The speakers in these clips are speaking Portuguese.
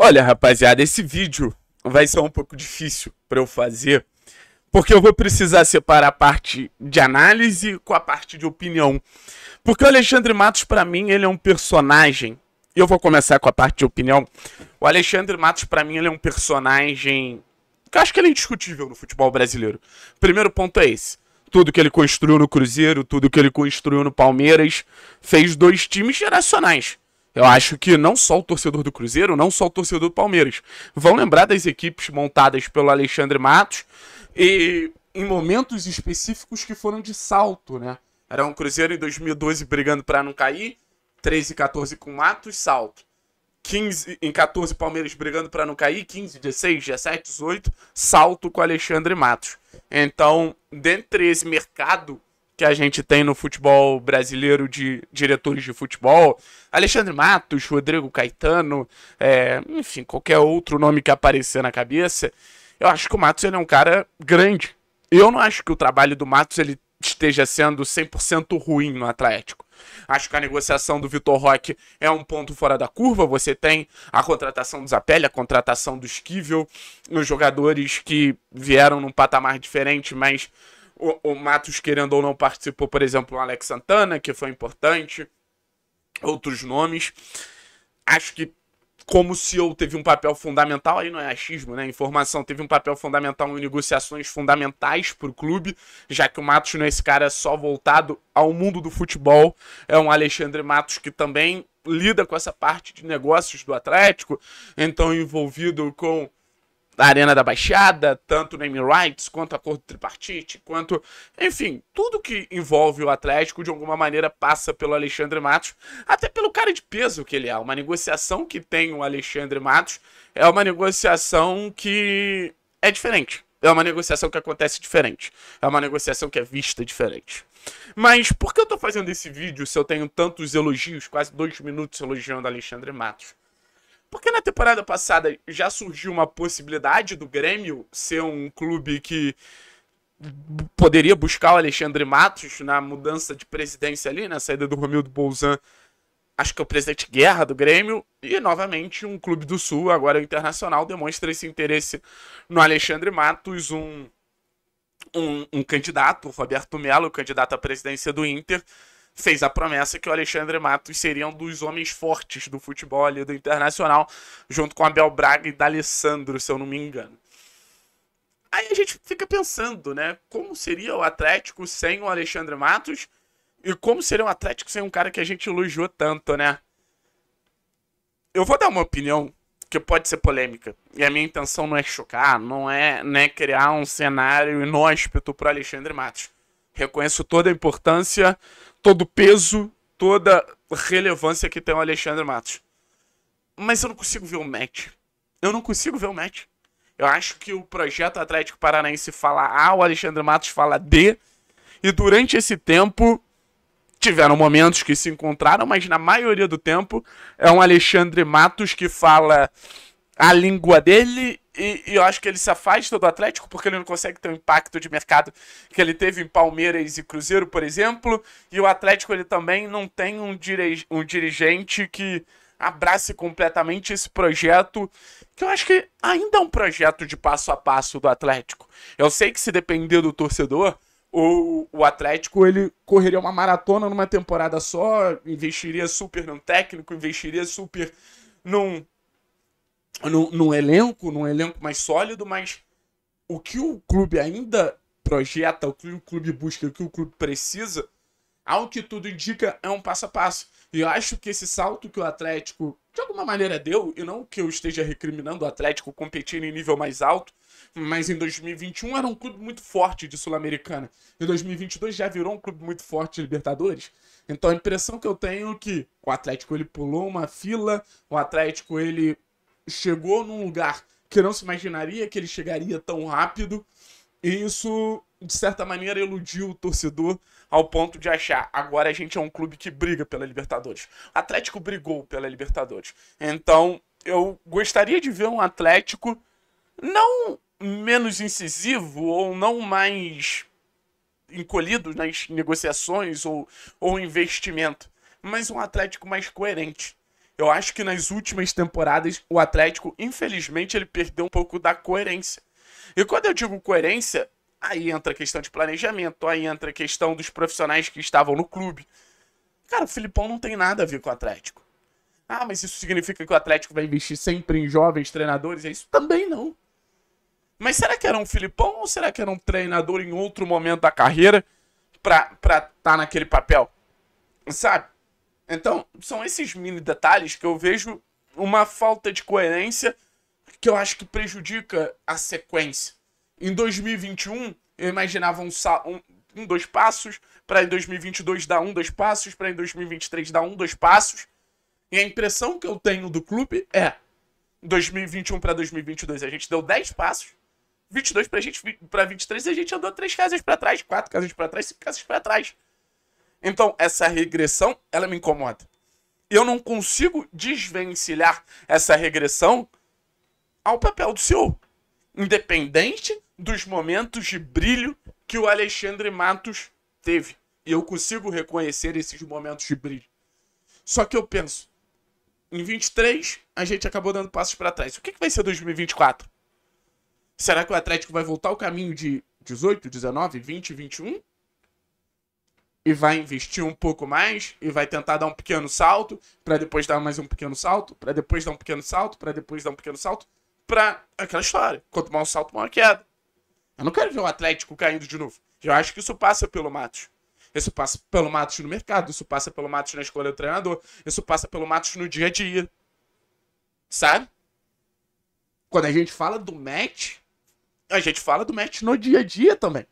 Olha, rapaziada, esse vídeo vai ser um pouco difícil para eu fazer, porque eu vou precisar separar a parte de análise com a parte de opinião. Porque o Alexandre Matos, para mim, ele é um personagem. Eu vou começar com a parte de opinião. O Alexandre Matos, para mim, ele é um personagem que eu acho que ele é indiscutível no futebol brasileiro. Primeiro ponto é esse. Tudo que ele construiu no Cruzeiro, tudo que ele construiu no Palmeiras, fez dois times geracionais eu acho que não só o torcedor do Cruzeiro, não só o torcedor do Palmeiras, vão lembrar das equipes montadas pelo Alexandre Matos e em momentos específicos que foram de salto, né? Era um Cruzeiro em 2012 brigando para não cair, 13 e 14 com Matos, salto. 15 em 14 Palmeiras brigando para não cair, 15, 16, 17, 18, salto com Alexandre Matos. Então, dentre esse mercado que a gente tem no futebol brasileiro de diretores de futebol, Alexandre Matos, Rodrigo Caetano, é, enfim, qualquer outro nome que aparecer na cabeça, eu acho que o Matos ele é um cara grande. Eu não acho que o trabalho do Matos ele esteja sendo 100% ruim no Atlético. Acho que a negociação do Vitor Roque é um ponto fora da curva. Você tem a contratação do Zapelli, a contratação do Esquivel, os jogadores que vieram num patamar diferente, mas o, o Matos, querendo ou não, participou, por exemplo, o Alex Santana, que foi importante, outros nomes. Acho que como o CEO teve um papel fundamental, aí não é achismo, né? Informação teve um papel fundamental em negociações fundamentais para o clube, já que o Matos não é esse cara só voltado ao mundo do futebol, é um Alexandre Matos que também lida com essa parte de negócios do Atlético, então envolvido com da Arena da Baixada, tanto name rights, quanto acordo tripartite, quanto. Enfim, tudo que envolve o Atlético de alguma maneira passa pelo Alexandre Matos, até pelo cara de peso que ele é. Uma negociação que tem o Alexandre Matos é uma negociação que é diferente. É uma negociação que acontece diferente. É uma negociação que é vista diferente. Mas por que eu tô fazendo esse vídeo se eu tenho tantos elogios, quase dois minutos elogiando Alexandre Matos? Porque na temporada passada já surgiu uma possibilidade do Grêmio ser um clube que poderia buscar o Alexandre Matos na mudança de presidência ali, na saída do Romildo Bolzan, acho que é o presidente Guerra do Grêmio, e novamente um clube do Sul, agora o Internacional, demonstra esse interesse no Alexandre Matos, um, um, um candidato, Roberto Melo, candidato à presidência do Inter, fez a promessa que o Alexandre Matos seria um dos homens fortes do futebol ali do Internacional, junto com Abel Braga e D'Alessandro, se eu não me engano. Aí a gente fica pensando, né? Como seria o Atlético sem o Alexandre Matos? E como seria o Atlético sem um cara que a gente elogiou tanto, né? Eu vou dar uma opinião que pode ser polêmica. E a minha intenção não é chocar, não é né, criar um cenário inóspito para Alexandre Matos. Reconheço toda a importância, todo o peso, toda a relevância que tem o Alexandre Matos. Mas eu não consigo ver o match. Eu não consigo ver o match. Eu acho que o projeto Atlético Paranaense fala A, o Alexandre Matos fala D. E durante esse tempo, tiveram momentos que se encontraram, mas na maioria do tempo é um Alexandre Matos que fala a língua dele e, eu acho que ele se afasta do Atlético porque ele não consegue ter o impacto de mercado que ele teve em Palmeiras e Cruzeiro, por exemplo. E o Atlético ele também não tem um, dirige, um dirigente que abrace completamente esse projeto, que eu acho que ainda é um projeto de passo a passo do Atlético. Eu sei que se depender do torcedor, o, o Atlético ele correria uma maratona numa temporada só, investiria super num técnico, investiria super num no, no elenco, num elenco mais sólido, mas o que o clube ainda projeta, o que o clube busca, o que o clube precisa, ao que tudo indica, é um passo a passo. E eu acho que esse salto que o Atlético, de alguma maneira, deu, e não que eu esteja recriminando o Atlético competindo em nível mais alto, mas em 2021 era um clube muito forte de Sul-Americana. Em 2022 já virou um clube muito forte de Libertadores. Então a impressão que eu tenho é que o Atlético ele pulou uma fila, o Atlético ele chegou num lugar que não se imaginaria que ele chegaria tão rápido. E isso, de certa maneira, iludiu o torcedor ao ponto de achar agora a gente é um clube que briga pela Libertadores. O Atlético brigou pela Libertadores. Então, eu gostaria de ver um Atlético não menos incisivo ou não mais encolhido nas negociações ou, ou investimento, mas um Atlético mais coerente. Eu acho que nas últimas temporadas o Atlético, infelizmente, ele perdeu um pouco da coerência. E quando eu digo coerência, aí entra a questão de planejamento, aí entra a questão dos profissionais que estavam no clube. Cara, o Filipão não tem nada a ver com o Atlético. Ah, mas isso significa que o Atlético vai investir sempre em jovens treinadores? É isso também não. Mas será que era um Filipão ou será que era um treinador em outro momento da carreira para estar tá naquele papel? Sabe? Então, são esses mini detalhes que eu vejo uma falta de coerência que eu acho que prejudica a sequência. Em 2021, eu imaginava um, um, um dois passos, para em 2022 dar um, dois passos, para em 2023 dar um, dois passos. E a impressão que eu tenho do clube é: 2021 para 2022 a gente deu 10 passos, 22 para 23 a gente andou 3 casas para trás, 4 casas para trás, 5 casas para trás. Então, essa regressão, ela me incomoda. Eu não consigo desvencilhar essa regressão ao papel do CEO. Independente dos momentos de brilho que o Alexandre Matos teve. E eu consigo reconhecer esses momentos de brilho. Só que eu penso, em 23, a gente acabou dando passos para trás. O que, que vai ser 2024? Será que o Atlético vai voltar ao caminho de 18, 19, 20, 21? e vai investir um pouco mais e vai tentar dar um pequeno salto para depois dar mais um pequeno salto, para depois dar um pequeno salto, para depois dar um pequeno salto, para aquela história. Quanto mais um salto, maior queda. Eu não quero ver o Atlético caindo de novo. Eu acho que isso passa pelo Matos. Isso passa pelo Matos no mercado, isso passa pelo Matos na escolha do treinador, isso passa pelo Matos no dia a dia. Sabe? Quando a gente fala do match, a gente fala do match no dia a dia também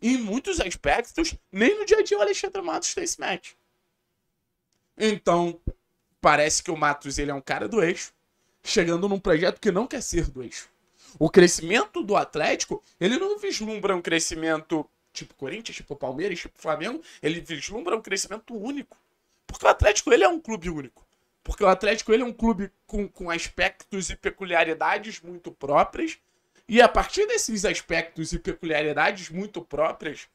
em muitos aspectos, nem no dia a dia o Alexandre Matos tem esse match. Então, parece que o Matos ele é um cara do eixo, chegando num projeto que não quer ser do eixo. O crescimento do Atlético, ele não vislumbra um crescimento tipo Corinthians, tipo Palmeiras, tipo Flamengo, ele vislumbra um crescimento único. Porque o Atlético ele é um clube único. Porque o Atlético ele é um clube com, com aspectos e peculiaridades muito próprias e a partir desses aspectos e peculiaridades muito próprias,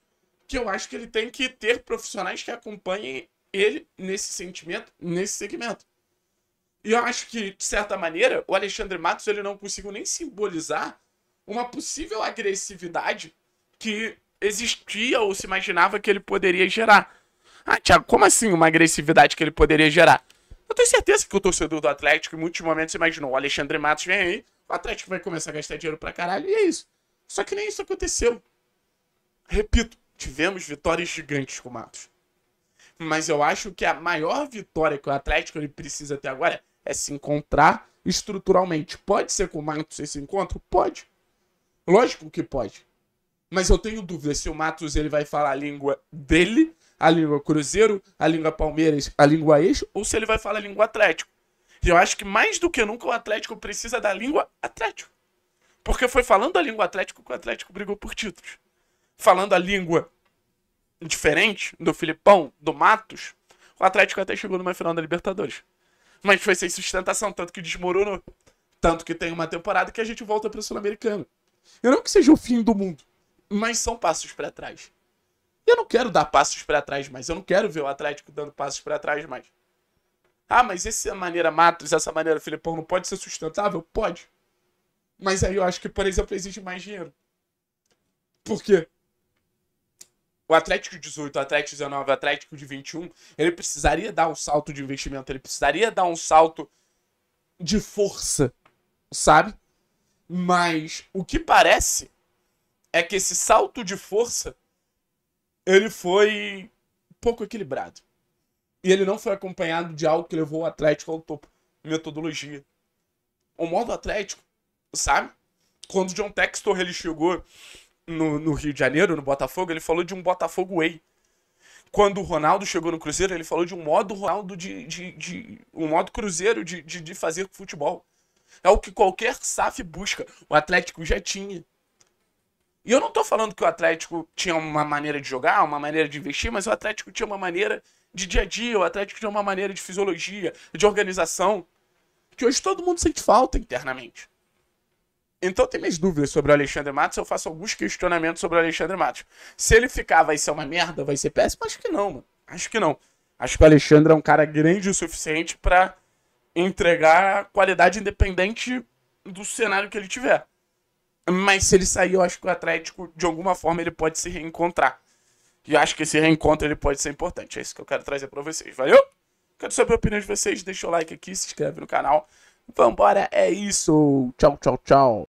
que eu acho que ele tem que ter profissionais que acompanhem ele nesse sentimento, nesse segmento. E eu acho que, de certa maneira, o Alexandre Matos ele não conseguiu nem simbolizar uma possível agressividade que existia ou se imaginava que ele poderia gerar. Ah, Thiago, como assim uma agressividade que ele poderia gerar? Eu tenho certeza que o torcedor do Atlético, em muitos momentos, imaginou: o Alexandre Matos vem aí, o Atlético vai começar a gastar dinheiro pra caralho e é isso. Só que nem isso aconteceu. Repito, tivemos vitórias gigantes com o Matos. Mas eu acho que a maior vitória que o Atlético ele precisa até agora é se encontrar estruturalmente. Pode ser com o Matos esse encontro? Pode. Lógico que pode. Mas eu tenho dúvida se o Matos ele vai falar a língua dele, a língua Cruzeiro, a língua Palmeiras, a língua ex, ou se ele vai falar a língua Atlético. E eu acho que mais do que nunca o Atlético precisa da língua Atlético. Porque foi falando a língua Atlético que o Atlético brigou por títulos. Falando a língua diferente do Filipão, do Matos, o Atlético até chegou numa final da Libertadores. Mas foi sem sustentação, tanto que desmoronou. Tanto que tem uma temporada que a gente volta para o Sul-Americano. Eu não que seja o fim do mundo, mas são passos para trás. Eu não quero dar passos para trás mais, eu não quero ver o Atlético dando passos para trás mais. Ah, mas essa maneira Matos, essa maneira Filipão não pode ser sustentável? Pode. Mas aí eu acho que, por exemplo, exige mais dinheiro. Por quê? O Atlético 18, o Atlético 19, o Atlético de 21, ele precisaria dar um salto de investimento, ele precisaria dar um salto de força, sabe? Mas o que parece é que esse salto de força ele foi pouco equilibrado. E ele não foi acompanhado de algo que levou o Atlético ao topo. Metodologia. O modo Atlético, sabe? Quando o John Textor ele chegou no, no Rio de Janeiro, no Botafogo, ele falou de um Botafogo Way quando o Ronaldo chegou no Cruzeiro, ele falou de um modo Ronaldo de. de, de um modo Cruzeiro de, de, de, fazer futebol. É o que qualquer SAF busca. O Atlético já tinha. E eu não estou falando que o Atlético tinha uma maneira de jogar, uma maneira de investir, mas o Atlético tinha uma maneira de dia a dia, o Atlético tinha uma maneira de fisiologia, de organização, que hoje todo mundo sente falta internamente. Então tem minhas dúvidas sobre o Alexandre Matos, eu faço alguns questionamentos sobre o Alexandre Matos. Se ele ficar, vai ser uma merda, vai ser péssimo? Acho que não, mano. Acho que não. Acho que o Alexandre é um cara grande o suficiente para entregar qualidade independente do cenário que ele tiver. Mas se ele sair, eu acho que o Atlético, de alguma forma, ele pode se reencontrar. E acho que esse reencontro ele pode ser importante. É isso que eu quero trazer para vocês. Valeu? Quero saber a opinião de vocês. Deixa o like aqui, se inscreve no canal. Vambora, é isso. Tchau, tchau, tchau.